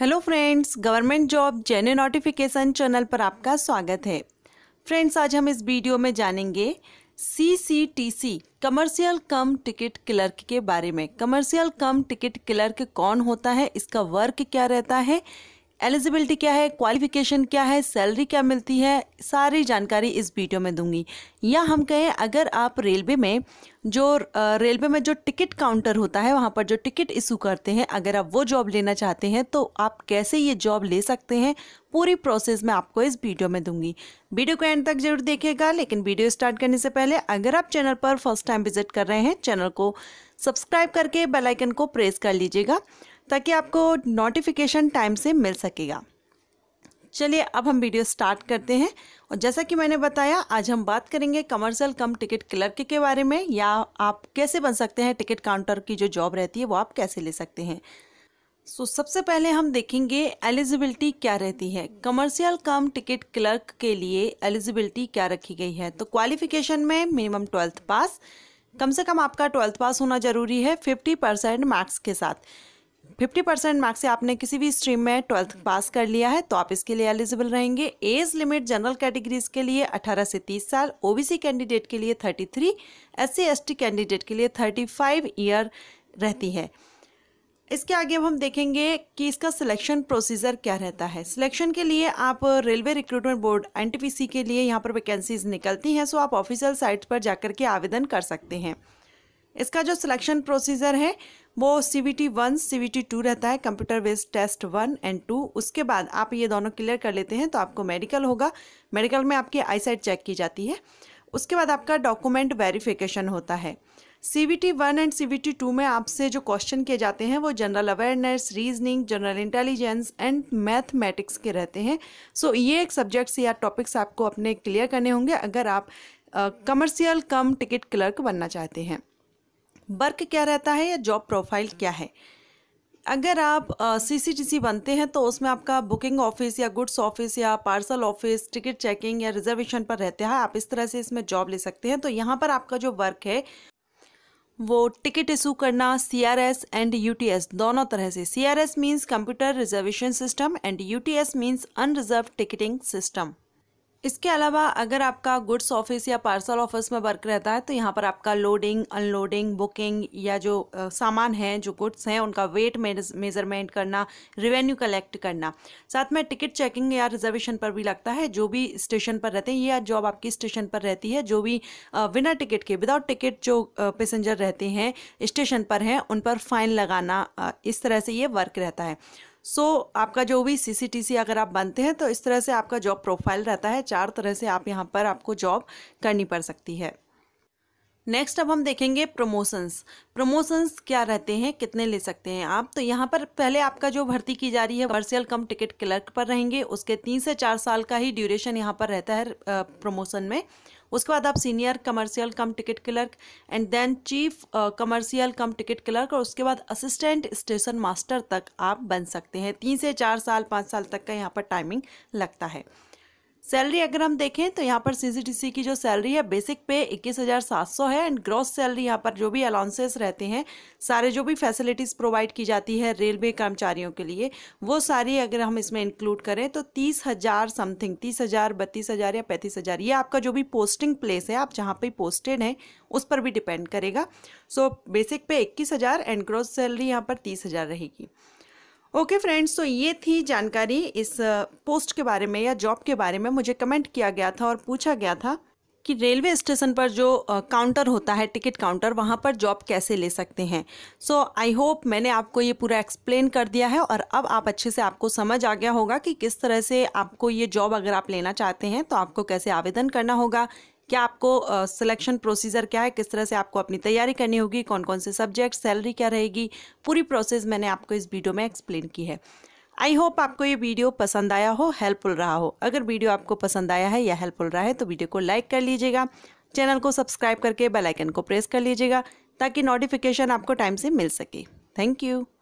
hello friends government job जेने notification channel पर आपका स्वागत है फ्रेंड्स आज हम इस वीडियो में जानेंगे C C T C commercial cum ticket clerk के बारे में कमर्शियल कम टिकट क्लर्क कौन होता है इसका वर्क क्या रहता है एलिजिबिलिटी क्या है क्वालिफिकेशन क्या है सैलरी क्या मिलती है सारी जानकारी इस वीडियो में दूंगी या हम कहें अगर आप रेलवे में जो रेलवे में जो टिकट काउंटर होता है वहाँ पर जो टिकट इशू करते हैं अगर आप वो जॉब लेना चाहते हैं तो आप कैसे ये जॉब ले सकते हैं पूरी प्रोसेस मैं आपको इस वीडियो में दूंगी वीडियो को एंड तक जरूर देखिएगा लेकिन वीडियो स्टार्ट करने से पहले अगर आप चैनल पर फर्स्ट टाइम विजिट कर रहे हैं चैनल को सब्सक्राइब करके बेलाइकन को प्रेस कर लीजिएगा ताकि आपको नोटिफिकेशन टाइम से मिल सकेगा चलिए अब हम वीडियो स्टार्ट करते हैं और जैसा कि मैंने बताया आज हम बात करेंगे कमर्शियल कम टिकट क्लर्क के बारे में या आप कैसे बन सकते हैं टिकट काउंटर की जो जॉब रहती है वो आप कैसे ले सकते हैं सो so, सबसे पहले हम देखेंगे एलिजिबिलिटी क्या रहती है कमर्शियल कम टिकट क्लर्क के लिए एलिजिबिलिटी क्या रखी गई है तो क्वालिफिकेशन में मिनिमम ट्वेल्थ पास कम से कम आपका ट्वेल्थ पास होना जरूरी है फिफ्टी परसेंट मार्क्स के साथ फिफ्टी परसेंट मार्क्स से आपने किसी भी स्ट्रीम में ट्वेल्थ पास कर लिया है तो आप इसके लिए एलिजिबल रहेंगे एज लिमिट जनरल कैटेगरीज के लिए अठारह से तीस साल ओबीसी कैंडिडेट के लिए thirty three S C candidate के लिए थर्टी फाइव ईयर रहती है इसके आगे अब हम देखेंगे कि इसका सिलेक्शन प्रोसीजर क्या रहता है सिलेक्शन के लिए आप रेलवे रिक्रूटमेंट बोर्ड एन के लिए यहाँ पर वैकेंसीज निकलती हैं सो आप ऑफिशियल साइट पर जाकर के आवेदन कर सकते हैं इसका जो सिलेक्शन प्रोसीजर है वो C B T one C B T two रहता है computer based test one and two उसके बाद आप ये दोनों क्लियर कर लेते हैं तो आपको मेडिकल होगा मेडिकल में आपकी आईसाइट चेक की जाती है उसके बाद आपका डॉक्यूमेंट वेरिफिकेशन होता है C B T one and C B T two में आपसे जो क्वेश्चन किए जाते हैं वो general awareness reasoning general intelligence and mathematics के रहते हैं सो so, ये एक सब्जेक्ट्स या टॉपिक्स आपको अपने क्लियर करने होंगे अगर आप कमर्शियल कम टिकट क्लर्क बनना चाहते हैं वर्क क्या रहता है या जॉब प्रोफाइल क्या है अगर आप सी सी टी सी बनते हैं तो उसमें आपका बुकिंग ऑफिस या गुड्स ऑफिस या पार्सल ऑफिस टिकट चेकिंग या रिजर्वेशन पर रहते हैं आप इस तरह से इसमें जॉब ले सकते हैं तो यहाँ पर आपका जो वर्क है वो टिकट इशू करना C R S and U T S दोनों तरह से C R S means computer reservation system and U T S means unreserve ticketing system इसके अलावा अगर आपका गुड्स ऑफिस या पार्सल ऑफिस में वर्क रहता है तो यहाँ पर आपका लोडिंग अनलोडिंग बुकिंग या जो सामान है जो गुड्स हैं उनका वेट मेजरमेंट करना रिवेन्यू कलेक्ट करना साथ में टिकट चेकिंग या रिजर्वेशन पर भी लगता है जो भी स्टेशन पर रहते हैं या जॉब आपकी स्टेशन पर रहती है जो भी बिना टिकट के विदाउट टिकट जो पैसेंजर रहते हैं स्टेशन पर हैं उन पर फाइन लगाना इस तरह से ये वर्क रहता है सो so, आपका जो भी सीसीटीसी अगर आप बनते हैं तो इस तरह से आपका जॉब प्रोफाइल रहता है चार तरह से आप यहाँ पर आपको जॉब करनी पड़ सकती है नेक्स्ट अब हम देखेंगे प्रमोशंस प्रमोशंस क्या रहते हैं कितने ले सकते हैं आप तो यहाँ पर पहले आपका जो भर्ती की जा रही है वर्सियल कम टिकट क्लर्क पर रहेंगे उसके तीन से चार साल का ही ड्यूरेशन यहाँ पर रहता है प्रमोशन में उसके बाद आप senior commercial cum ticket clerk and then chief commercial cum ticket clerk और उसके बाद असिस्टेंट स्टेशन मास्टर तक आप बन सकते हैं तीन से चार साल पाँच साल तक का यहाँ पर टाइमिंग लगता है सैलरी अगर हम देखें तो यहाँ पर सीजीटीसी की जो सैलरी है बेसिक पे 21,700 है एंड ग्रॉस सैलरी यहाँ पर जो भी अलाउंसेस रहते हैं सारे जो भी फैसिलिटीज़ प्रोवाइड की जाती है रेलवे कर्मचारियों के लिए वो सारी अगर हम इसमें इंक्लूड करें तो तीस हज़ार समथिंग तीस हज़ार बत्तीस हज़ार या पैंतीस हज़ार ये आपका जो भी पोस्टिंग प्लेस है आप जहाँ पर पोस्टेड हैं उस पर भी डिपेंड करेगा सो so, बेसिक पे इक्कीस हज़ार एंड ग्रॉस सैलरी यहाँ पर तीस हज़ार रहेगी ओके okay फ्रेंड्स तो ये थी जानकारी इस पोस्ट के बारे में या जॉब के बारे में मुझे कमेंट किया गया था और पूछा गया था कि रेलवे स्टेशन पर जो काउंटर होता है टिकट काउंटर वहाँ पर जॉब कैसे ले सकते हैं सो आई होप मैंने आपको ये पूरा एक्सप्लेन कर दिया है और अब आप अच्छे से आपको समझ आ गया होगा कि किस तरह से आपको ये जॉब अगर आप लेना चाहते हैं तो आपको कैसे आवेदन करना होगा क्या आपको सिलेक्शन प्रोसीजर क्या है किस तरह से आपको अपनी तैयारी करनी होगी कौन कौन से सब्जेक्ट सैलरी क्या रहेगी पूरी प्रोसेस मैंने आपको इस वीडियो में एक्सप्लेन की है आई होप आपको ये वीडियो पसंद आया हो हेल्पफुल रहा हो अगर वीडियो आपको पसंद आया है या हेल्पफुल रहा है तो वीडियो को लाइक कर लीजिएगा चैनल को सब्सक्राइब करके बेल आइकन को प्रेस कर लीजिएगा ताकि नोटिफिकेशन आपको टाइम से मिल सके थैंक यू